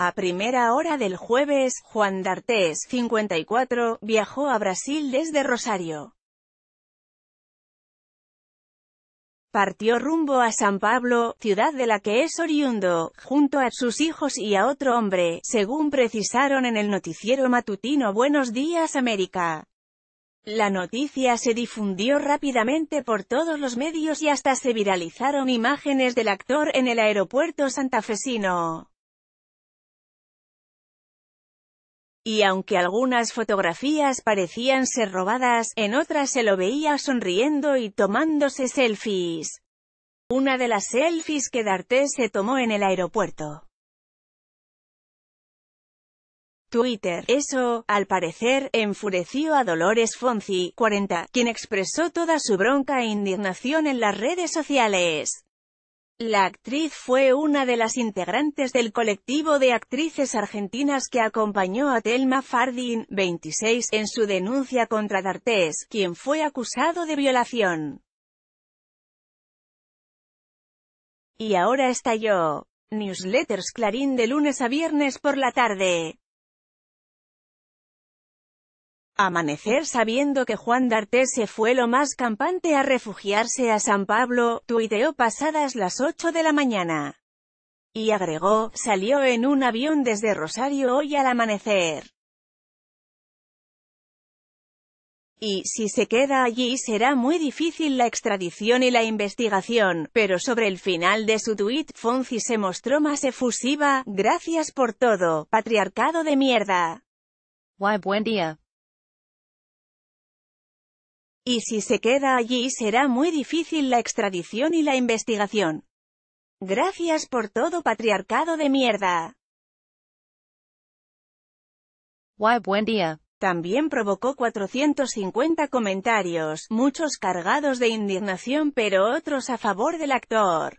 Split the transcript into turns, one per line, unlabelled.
A primera hora del jueves, Juan D'Artes, 54, viajó a Brasil desde Rosario. Partió rumbo a San Pablo, ciudad de la que es oriundo, junto a sus hijos y a otro hombre, según precisaron en el noticiero matutino Buenos Días América. La noticia se difundió rápidamente por todos los medios y hasta se viralizaron imágenes del actor en el aeropuerto santafesino. y aunque algunas fotografías parecían ser robadas, en otras se lo veía sonriendo y tomándose selfies. Una de las selfies que D'Arte se tomó en el aeropuerto. Twitter. Eso, al parecer, enfureció a Dolores Fonzi, 40, quien expresó toda su bronca e indignación en las redes sociales. La actriz fue una de las integrantes del colectivo de actrices argentinas que acompañó a Thelma Fardin, 26, en su denuncia contra D'Artés, quien fue acusado de violación. Y ahora estalló. Newsletters Clarín de lunes a viernes por la tarde. Amanecer sabiendo que Juan d'Artes se fue lo más campante a refugiarse a San Pablo, tuiteó pasadas las 8 de la mañana. Y agregó, salió en un avión desde Rosario hoy al amanecer. y, si se queda allí será muy difícil la extradición y la investigación, pero sobre el final de su tuit, Fonzi se mostró más efusiva, gracias por todo, patriarcado de mierda. buen día. Y si se queda allí será muy difícil la extradición y la investigación. Gracias por todo patriarcado de mierda. buen día. También provocó 450 comentarios, muchos cargados de indignación pero otros a favor del actor.